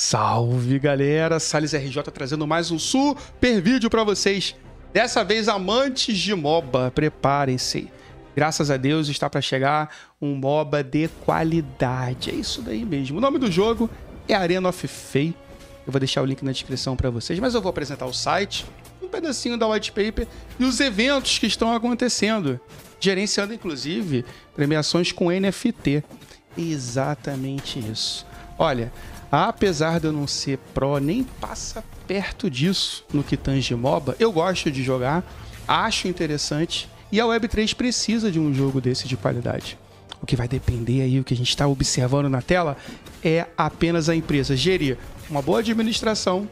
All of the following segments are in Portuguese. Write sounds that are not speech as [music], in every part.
Salve galera, Sales RJ trazendo mais um super vídeo para vocês. Dessa vez amantes de MOBA, preparem-se. Graças a Deus está para chegar um MOBA de qualidade. É isso daí mesmo. O nome do jogo é Arena of Fate. Eu vou deixar o link na descrição para vocês, mas eu vou apresentar o site, um pedacinho da white paper e os eventos que estão acontecendo, gerenciando inclusive premiações com NFT. Exatamente isso. Olha, Apesar de eu não ser pró, nem passa perto disso no que tange MOBA, eu gosto de jogar, acho interessante e a Web3 precisa de um jogo desse de qualidade. O que vai depender aí, o que a gente está observando na tela, é apenas a empresa gerir uma boa administração,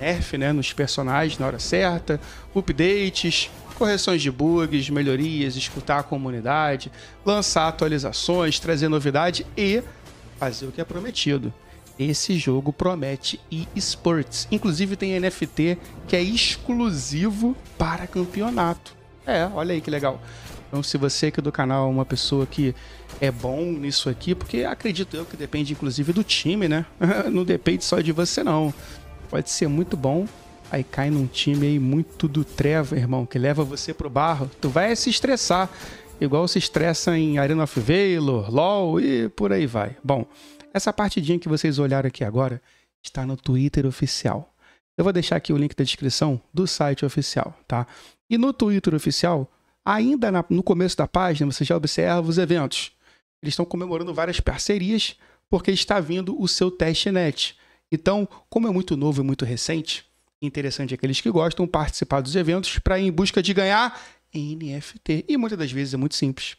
nerf né, nos personagens na hora certa, updates, correções de bugs, melhorias, escutar a comunidade, lançar atualizações, trazer novidade e fazer o que é prometido esse jogo promete eSports. Inclusive tem NFT que é exclusivo para campeonato. É, olha aí que legal. Então, se você aqui é do canal é uma pessoa que é bom nisso aqui, porque acredito eu que depende inclusive do time, né? [laughs] não depende só de você, não. Pode ser muito bom, aí cai num time aí muito do treva, irmão, que leva você pro barro. Tu vai se estressar igual se estressa em Arena of Valor, LoL e por aí vai. Bom, essa partidinha que vocês olharam aqui agora está no Twitter oficial. Eu vou deixar aqui o link da descrição do site oficial, tá? E no Twitter oficial, ainda na, no começo da página, você já observa os eventos. Eles estão comemorando várias parcerias porque está vindo o seu testnet. Então, como é muito novo e muito recente, interessante aqueles é que gostam participar dos eventos para ir em busca de ganhar NFT. E muitas das vezes é muito simples.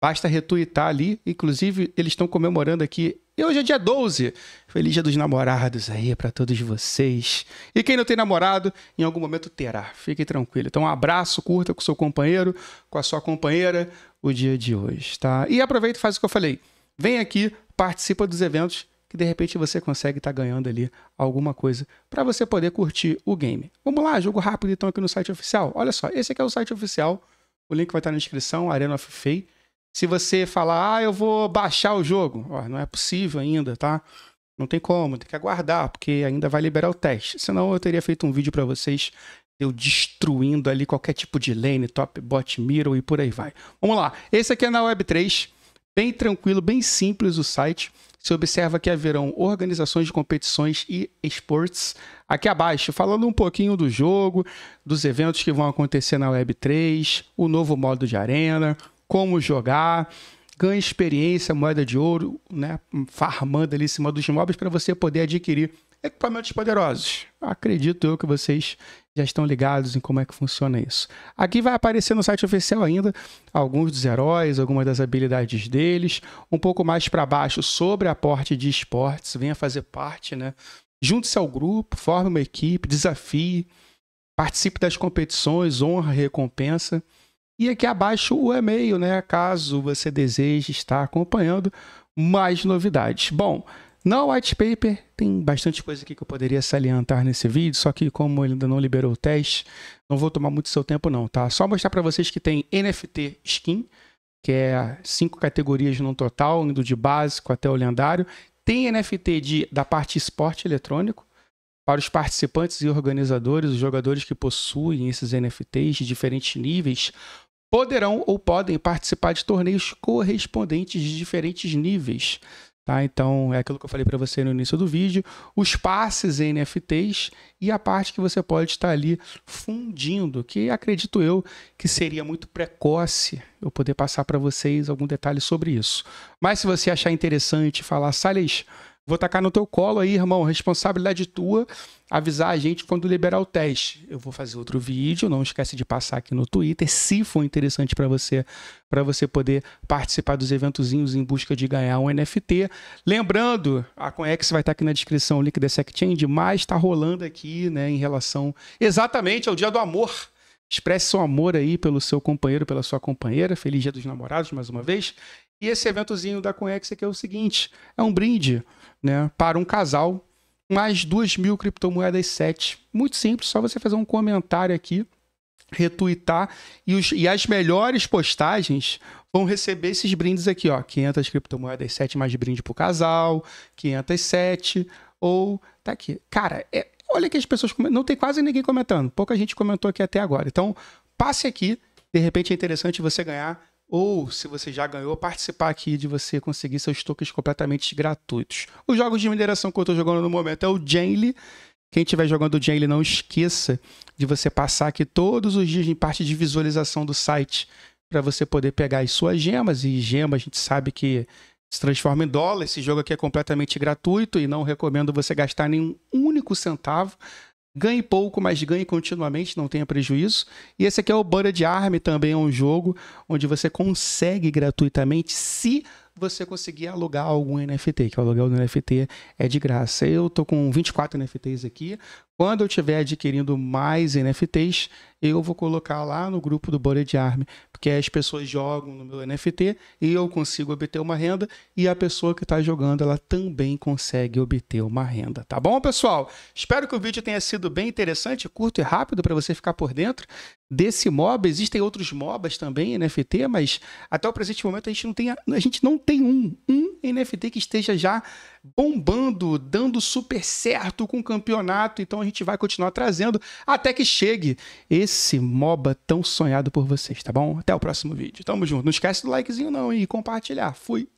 Basta retweetar ali. Inclusive, eles estão comemorando aqui. E hoje é dia 12. Feliz dia dos namorados aí para todos vocês. E quem não tem namorado, em algum momento terá. Fique tranquilo. Então, um abraço, curta com seu companheiro, com a sua companheira, o dia de hoje, tá? E aproveita e faz o que eu falei. Vem aqui, participa dos eventos que de repente você consegue estar tá ganhando ali alguma coisa para você poder curtir o game. Vamos lá, jogo rápido então aqui no site oficial. Olha só, esse aqui é o site oficial, o link vai estar tá na descrição, Arena of Fate. Se você falar, ah, eu vou baixar o jogo, ó, não é possível ainda, tá? Não tem como, tem que aguardar, porque ainda vai liberar o teste. Senão eu teria feito um vídeo para vocês eu destruindo ali qualquer tipo de lane, top, bot, mirror e por aí vai. Vamos lá. Esse aqui é na Web3, bem tranquilo, bem simples o site se observa que haverão organizações de competições e esportes aqui abaixo, falando um pouquinho do jogo, dos eventos que vão acontecer na Web3, o novo modo de arena, como jogar, ganha experiência, moeda de ouro, né, farmando ali em cima dos mobs para você poder adquirir equipamentos poderosos. Acredito eu que vocês já estão ligados em como é que funciona isso. Aqui vai aparecer no site oficial ainda alguns dos heróis, algumas das habilidades deles, um pouco mais para baixo sobre aporte de esportes, venha fazer parte, né? Junte-se ao grupo, forme uma equipe, desafie, participe das competições, honra, recompensa. E aqui abaixo o e-mail, né? Caso você deseje estar acompanhando mais novidades. Bom, no white paper tem bastante coisa aqui que eu poderia salientar nesse vídeo, só que como ele ainda não liberou o teste, não vou tomar muito seu tempo não, tá? Só mostrar para vocês que tem NFT skin, que é cinco categorias no total, indo de básico até o lendário. Tem NFT de, da parte esporte eletrônico, para os participantes e organizadores, os jogadores que possuem esses NFTs de diferentes níveis poderão ou podem participar de torneios correspondentes de diferentes níveis. Tá? Então, é aquilo que eu falei para você no início do vídeo, os passes em NFTs e a parte que você pode estar ali fundindo, que acredito eu que seria muito precoce eu poder passar para vocês algum detalhe sobre isso. Mas se você achar interessante falar, Salles, Vou tacar no teu colo aí, irmão. Responsabilidade tua avisar a gente quando liberar o teste. Eu vou fazer outro vídeo, não esquece de passar aqui no Twitter, se for interessante para você, para você poder participar dos eventozinhos em busca de ganhar um NFT. Lembrando, a Conex vai estar tá aqui na descrição o link dessa exchange, mas está rolando aqui, né, em relação exatamente ao Dia do Amor. Expresse seu amor aí pelo seu companheiro, pela sua companheira. Feliz Dia dos Namorados mais uma vez. E esse eventozinho da Conex aqui é o seguinte: é um brinde né, para um casal, mais 2 mil criptomoedas 7. Muito simples, só você fazer um comentário aqui, retweetar, e, os, e as melhores postagens vão receber esses brindes aqui, ó. 500 criptomoedas 7 mais brinde para o casal, 507, ou. Tá aqui. Cara, é, olha que as pessoas. Não tem quase ninguém comentando, pouca gente comentou aqui até agora. Então, passe aqui, de repente é interessante você ganhar ou se você já ganhou, participar aqui de você conseguir seus tokens completamente gratuitos. Os jogos de mineração que eu estou jogando no momento é o Janly. Quem estiver jogando o Janly, não esqueça de você passar aqui todos os dias em parte de visualização do site para você poder pegar as suas gemas. E gemas a gente sabe que se transforma em dólar. Esse jogo aqui é completamente gratuito e não recomendo você gastar nenhum único centavo ganhe pouco, mas ganhe continuamente, não tenha prejuízo. E esse aqui é o Bora de Arme, também é um jogo onde você consegue gratuitamente se você conseguir alugar algum NFT, que o aluguel do NFT é de graça. Eu tô com 24 NFTs aqui. Quando eu estiver adquirindo mais NFTs, eu vou colocar lá no grupo do Bora de Arme que é as pessoas jogam no meu NFT e eu consigo obter uma renda e a pessoa que está jogando ela também consegue obter uma renda, tá bom, pessoal? Espero que o vídeo tenha sido bem interessante, curto e rápido para você ficar por dentro desse MOBA, existem outros MOBAs também, NFT, mas até o presente momento a gente não tem, a gente não tem um, um NFT que esteja já bombando, dando super certo com o campeonato, então a gente vai continuar trazendo até que chegue esse MOBA tão sonhado por vocês, tá bom? Até o próximo vídeo. Tamo junto. Não esquece do likezinho não e compartilhar. Fui!